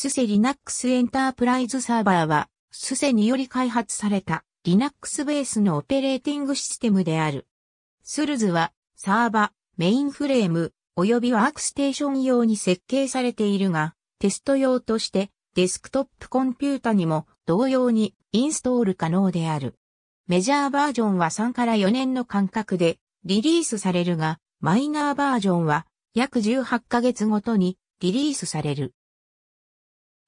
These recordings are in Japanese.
スセ Linux エンタープライズサーバーは、スセにより開発された Linux ベースのオペレーティングシステムである。スルズは、サーバ、メインフレーム、及びワークステーション用に設計されているが、テスト用としてデスクトップコンピュータにも同様にインストール可能である。メジャーバージョンは3から4年の間隔でリリースされるが、マイナーバージョンは約18ヶ月ごとにリリースされる。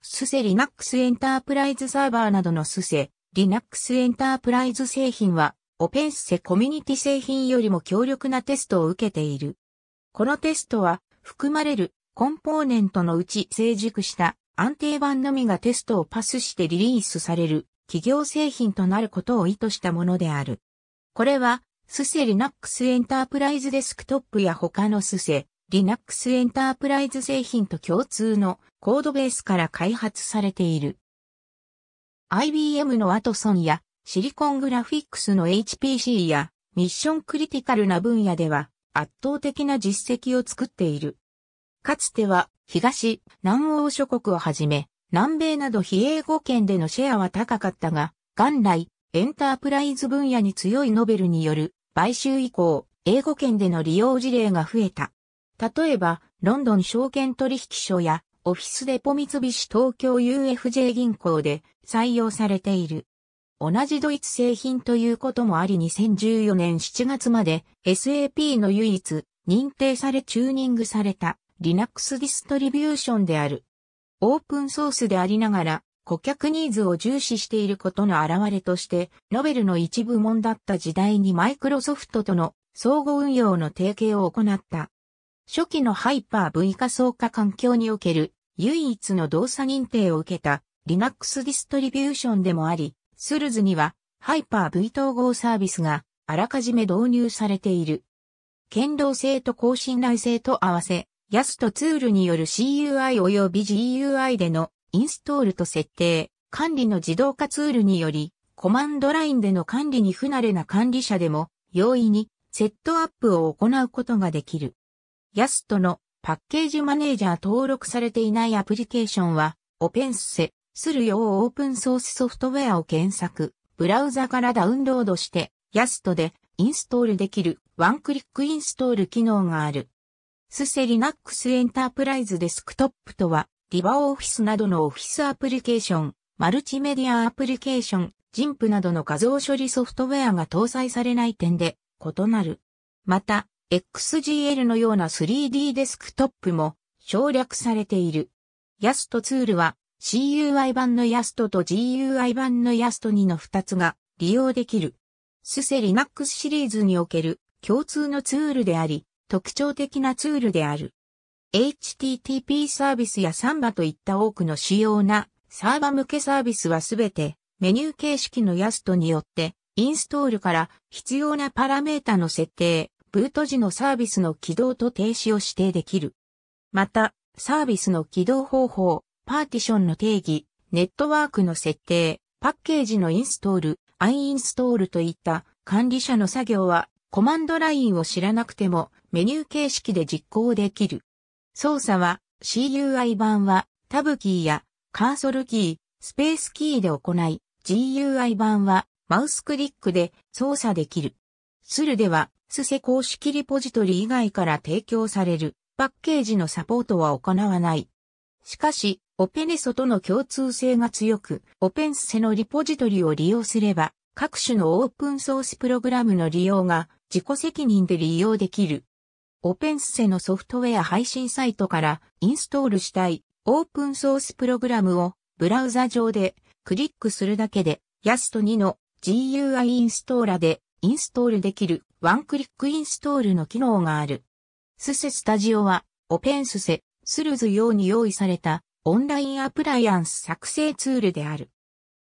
スセ Linux エンタープライズサーバーなどのスセ Linux エンタープライズ製品は、オペンスセコミュニティ製品よりも強力なテストを受けている。このテストは、含まれるコンポーネントのうち成熟した安定版のみがテストをパスしてリリースされる企業製品となることを意図したものである。これは、スセ Linux エンタープライズデスクトップや他のスセ Linux エンタープライズ製品と共通のコードベースから開発されている。IBM のワトソンやシリコングラフィックスの HPC やミッションクリティカルな分野では圧倒的な実績を作っている。かつては東、南欧諸国をはじめ南米など非英語圏でのシェアは高かったが、元来エンタープライズ分野に強いノベルによる買収以降、英語圏での利用事例が増えた。例えば、ロンドン証券取引所やオフィスデポ三菱東京 UFJ 銀行で採用されている。同じドイツ製品ということもあり2014年7月まで SAP の唯一認定されチューニングされた Linux ディストリビューションである。オープンソースでありながら顧客ニーズを重視していることの表れとして、ノベルの一部門だった時代にマイクロソフトとの総合運用の提携を行った初期のハイパー V 仮想化環境における唯一の動作認定を受けた Linux ディストリビューションでもあり、スルズにはハイパー V 統合サービスがあらかじめ導入されている。剣道性と高信頼性と合わせ、安とツールによる CUI 及び GUI でのインストールと設定、管理の自動化ツールにより、コマンドラインでの管理に不慣れな管理者でも容易にセットアップを行うことができる。ヤストのパッケージマネージャー登録されていないアプリケーションは、オペンスセ、するようオープンソースソフトウェアを検索、ブラウザからダウンロードして、ヤストでインストールできるワンクリックインストール機能がある。スセリナックスエンタープライズデスクトップとは、リバーオフィスなどのオフィスアプリケーション、マルチメディアアプリケーション、ジンプなどの画像処理ソフトウェアが搭載されない点で異なる。また、XGL のような 3D デスクトップも省略されている。ヤストツールは CUI 版のヤストと GUI 版のヤスト2の2つが利用できる。スセ Linux シリーズにおける共通のツールであり、特徴的なツールである。HTTP サービスやサンバといった多くの主要なサーバ向けサービスはすべてメニュー形式のヤストによってインストールから必要なパラメータの設定、ブート時のサービスの起動と停止を指定できる。また、サービスの起動方法、パーティションの定義、ネットワークの設定、パッケージのインストール、アイインストールといった管理者の作業はコマンドラインを知らなくてもメニュー形式で実行できる。操作は CUI 版はタブキーやカーソルキー、スペースキーで行い、GUI 版はマウスクリックで操作できる。スルではスセ公式リポジトリ以外から提供されるパッケージのサポートは行わない。しかし、オペネソとの共通性が強く、オペンスセのリポジトリを利用すれば、各種のオープンソースプログラムの利用が自己責任で利用できる。オペンスセのソフトウェア配信サイトからインストールしたいオープンソースプログラムをブラウザ上でクリックするだけで YAST2 の GUI インストーラでインストールできるワンクリックインストールの機能がある。スセスタジオは、オペンスセ、スルズ用に用意されたオンラインアプライアンス作成ツールである。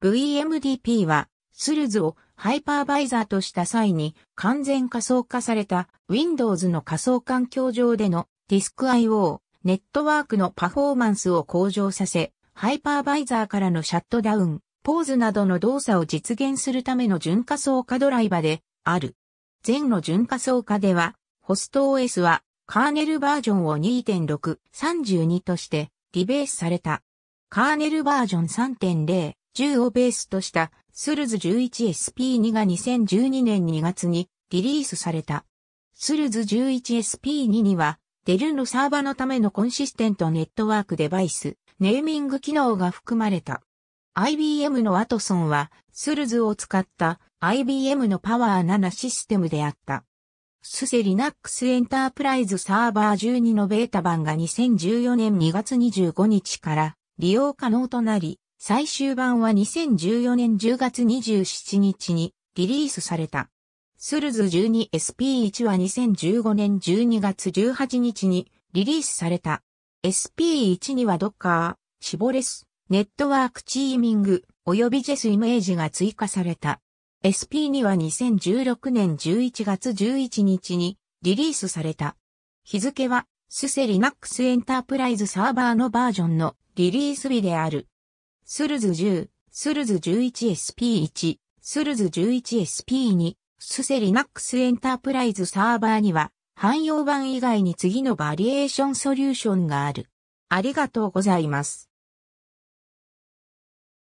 VMDP は、スルズをハイパーバイザーとした際に完全仮想化された Windows の仮想環境上でのディスク IO、ネットワークのパフォーマンスを向上させ、ハイパーバイザーからのシャットダウン、ポーズなどの動作を実現するための純仮想化ドライバである。前の純仮想化では、ホスト OS はカーネルバージョンを2.632としてリベースされた。カーネルバージョン3.0、10をベースとしたスルズ 11SP2 が2012年2月にリリースされた。スルズ 11SP2 には、デルのサーバのためのコンシステントネットワークデバイス、ネーミング機能が含まれた。IBM のワトソンは、スルズを使った IBM のパワー7システムであった。スセリナックスエンタープライズサーバー12のベータ版が2014年2月25日から利用可能となり、最終版は2014年10月27日にリリースされた。スルズ 12SP1 は2015年12月18日にリリースされた。SP1 にはドッカー、シボレス、ネットワークチーミング及びジェスイメージが追加された。s p には2016年11月11日にリリースされた。日付はスセリナックスエンタープライズサーバーのバージョンのリリース日である。スルズ10、スルズ 11SP1、スルズ 11SP2、スセリナックスエンタープライズサーバーには汎用版以外に次のバリエーションソリューションがある。ありがとうございます。